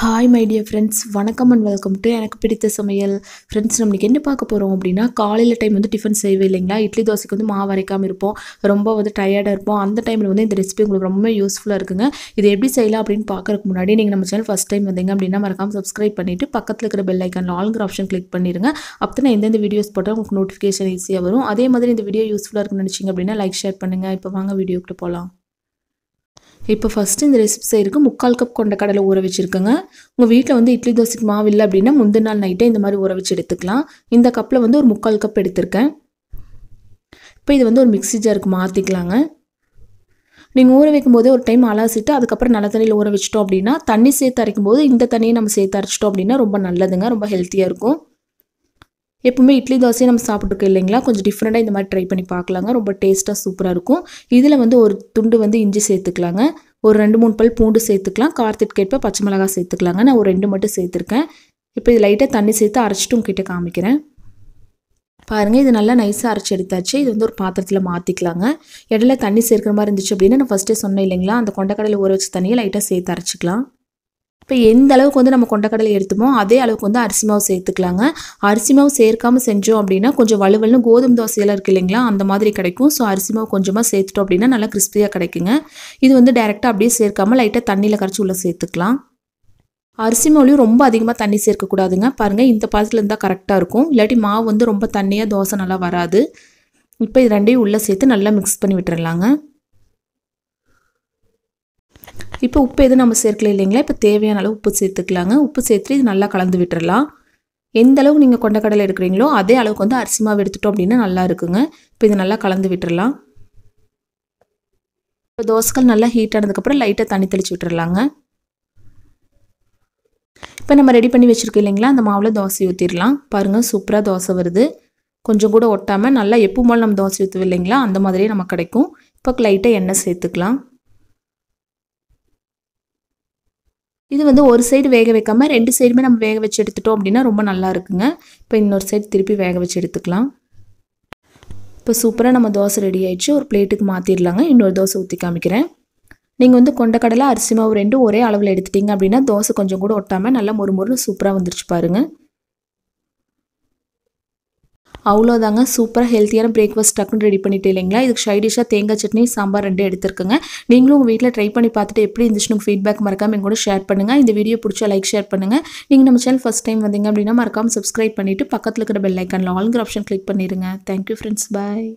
hi my dear friends வணக்கம் and welcome to எனக்கு பிடித்த சமையல் ஃப்ரெண்ட்ஸ் நம்மளுக்கு என்ன பார்க்க போகிறோம் அப்படின்னா காலையில் டைம் வந்து டிஃபன் செய்வே இல்லைங்களா இட்லி தோசைக்கு வந்து மாவு அரைக்காமல் இருப்போம் ரொம்ப வந்து டயர்டாக இருப்போம் அந்த டைமில் வந்து இந்த ரெசிபி உங்களுக்கு ரொம்ப யூஸ்ஃபுல்லாக இருக்குங்க இது எப்படி செய்யலாம் அப்படின்னு பார்க்குறதுக்கு முன்னாடி நீங்கள் நம்ம சேனல் ஃபஸ்ட் டைம் வந்தீங்க அப்படின்னா மறக்காமல் சப்ஸ்கிரைப் பண்ணிவிட்டு பக்கத்தில் இருக்கிற பெல் ஐக்கான் ஆளுங்கிற ஆப்ஷன் கிளிக் பண்ணிடுங்க அப்போ நான் எந்தெந்த வீடியோஸ் போட்டால் உங்களுக்கு நோட்டிஃபிகேஷன் ஈஸியாக வரும் அதே மாதிரி இந்த வீடியோ யூஸ்ஃபுல்லாக இருக்குன்னு நினச்சிங்க அப்படின்னா லைக் ஷேர் பண்ணுங்கள் இப்போ வாங்க வீடியோக்கிட்ட போகலாம் இப்போ ஃபஸ்ட்டு இந்த ரெசிபி செய்கிறதுக்கு முக்கால் கப் கொண்ட கடலை ஊற வச்சுருக்கோங்க உங்கள் வீட்டில் வந்து இட்லி தோசைக்கு மாவு இல்லை அப்படின்னா முந்தின நாள் நைட்டே இந்த மாதிரி ஊற வச்சு எடுத்துக்கலாம் இந்த கப்பில் வந்து ஒரு முக்கால் கப் எடுத்திருக்கேன் இப்போ இது வந்து ஒரு மிக்சி ஜாருக்கு மாற்றிக்கலாங்க நீங்கள் ஊற வைக்கும் போதே ஒரு டைம் அலாசிட்டு அதுக்கப்புறம் நல்ல தண்ணியில் ஊற வச்சிட்டோம் அப்படின்னா தண்ணி சேர்த்து அரைக்கும் போது இந்த தண்ணியை நம்ம சேர்த்து அரைச்சிட்டோம் அப்படின்னா ரொம்ப நல்லதுங்க ரொம்ப ஹெல்த்தியாக இருக்கும் எப்பவுமே இட்லி தோசையை நம்ம சாப்பிட்ருக்கோம் இல்லைங்களா கொஞ்சம் டிஃப்ரெண்ட்டாக இந்த மாதிரி ட்ரை பண்ணி பார்க்கலாங்க ரொம்ப டேஸ்ட்டாக சூப்பராக இருக்கும் இதில் வந்து ஒரு துண்டு வந்து இஞ்சி சேர்த்துக்கலாங்க ஒரு ரெண்டு மூணு பல் பூண்டு சேர்த்துக்கலாம் கேட்ப பச்சை மிளகாய் சேர்த்துக்கலாங்க நான் ஒரு ரெண்டு மட்டும் சேர்த்துருக்கேன் இப்போ இது லைட்டாக தண்ணி சேர்த்து அரைச்சிட்டு உங்ககிட்ட காமிக்கிறேன் பாருங்கள் இது நல்லா நைஸாக அரைச்சி எடுத்தாச்சு இது வந்து ஒரு பாத்திரத்தில் மாற்றிக்கலாங்க இடையில தண்ணி சேர்க்குற மாதிரி இருந்துச்சு அப்படின்னா நான் ஃபஸ்ட்டே சொன்னேன் இல்லைங்களா அந்த கொண்டக்கடையில் ஊற வச்சு தண்ணியை லைட்டாக சேர்த்து அரைச்சிக்கலாம் இப்போ எந்த அளவுக்கு வந்து நம்ம கொண்டக்கடலை எடுத்துமோ அதே அளவுக்கு வந்து அரிசி மாவு சேர்த்துக்கலாங்க அரிசி மாவு சேர்க்காமல் செஞ்சோம் அப்படின்னா கொஞ்சம் வலுவல்னு கோதுமை தோசையெல்லாம் இருக்குது இல்லைங்களா அந்த மாதிரி கிடைக்கும் ஸோ அரிசி மாவு கொஞ்சமாக சேர்த்துட்டோம் அப்படின்னா நல்லா கிறிஸ்பியாக கிடைக்குங்க இது வந்து டைரெக்டாக அப்படியே சேர்க்காமல் லைட்டாக தண்ணியில் கரைச்சி உள்ளே சேர்த்துக்கலாம் அரிசி மாவுலையும் ரொம்ப அதிகமாக தண்ணி சேர்க்கக்கூடாதுங்க பாருங்கள் இந்த பாதத்தில் இருந்தால் கரெக்டாக இருக்கும் இல்லாட்டி மாவு வந்து ரொம்ப தண்ணியாக தோசை நல்லா வராது இப்போ இது ரெண்டையும் உள்ளே சேர்த்து நல்லா மிக்ஸ் பண்ணி விட்டுறலாங்க இப்போ உப்பு எதுவும் நம்ம சேர்க்கல இல்லைங்களா இப்போ தேவையான அளவு உப்பு சேர்த்துக்கலாங்க உப்பு சேர்த்து இது நல்லா கலந்து விட்டுறலாம் எந்த அளவுக்கு நீங்கள் கொண்டக்கடலை எடுக்கிறீங்களோ அதே அளவுக்கு வந்து அரிசி மாவு எடுத்துட்டோம் அப்படின்னா நல்லா இருக்குங்க இப்போ இது நல்லா கலந்து விட்டுறலாம் இப்போ தோசைகள் நல்லா ஹீட் ஆனதுக்கப்புறம் லைட்டாக தண்ணி தெளித்து விட்டுறலாங்க இப்போ நம்ம ரெடி பண்ணி வச்சுருக்கோம் இல்லைங்களா அந்த மாவில் தோசை ஊற்றிடலாம் பாருங்கள் சூப்பராக தோசை வருது கொஞ்சம் கூட ஒட்டாமல் நல்லா எப்போ மேலே நம்ம தோசை ஊற்றுவோம் இல்லைங்களா அந்த மாதிரியே நம்ம கிடைக்கும் இப்போ லைட்டாக எண்ணெய் சேர்த்துக்கலாம் இது வந்து ஒரு சைடு வேக வைக்காமல் ரெண்டு சைடுமே நம்ம வேக வச்சு எடுத்துட்டோம் அப்படின்னா ரொம்ப நல்லா இருக்குங்க இப்போ இன்னொரு சைடு திருப்பி வேக வச்சு எடுத்துக்கலாம் இப்போ சூப்பராக நம்ம தோசை ரெடி ஆயிடுச்சு ஒரு பிளேட்டுக்கு மாற்றிடலாங்க இன்னொரு தோசை ஊற்றி காமிக்கிறேன் நீங்கள் வந்து கொண்டக்கடலை அரிசி மாவு ரெண்டும் ஒரே அளவில் எடுத்துட்டிங்க அப்படின்னா தோசை கொஞ்சம் கூட ஒட்டாமல் நல்லா மொறு மொறுன்னு சூப்பராக வந்துருச்சு பாருங்கள் அவ்வளோதாங்க சூப்பராக ஹெல்த்தியான பிரேக்ஃபாஸ்ட் டக்குன்னு ரெடி பண்ணிட்டு இல்லைங்களா இதுக்கு ஷைடிஷாக தேங்காய் சட்னி சாம்பார் ரெண்டு எடுத்துருக்குங்க நீங்களும் உங்கள் வீட்டில் ட்ரை பண்ணி பார்த்துட்டு எப்படி இருந்துச்சுன்னு ஃபீட்பேக் மறக்காமல் எங்கூட ஷேர் பண்ணுங்கள் இந்த வீடியோ பிடிச்சா லைக் ஷேர் பண்ணுங்கள் நீங்கள் நம்ம சேனல் ஃபஸ்ட் டைம் வந்தீங்க அப்படின்னா மறக்காமல் சப்ஸ்கிரைப் பண்ணிவிட்டு பக்கத்தில் இருக்கிற பெல் ஐக்கானில் ஆல்ங்கிற ஆப்ஷன் கிளிக் பண்ணிடுங்க தேங்க்யூ ஃப்ரெண்ட்ஸ் பாய்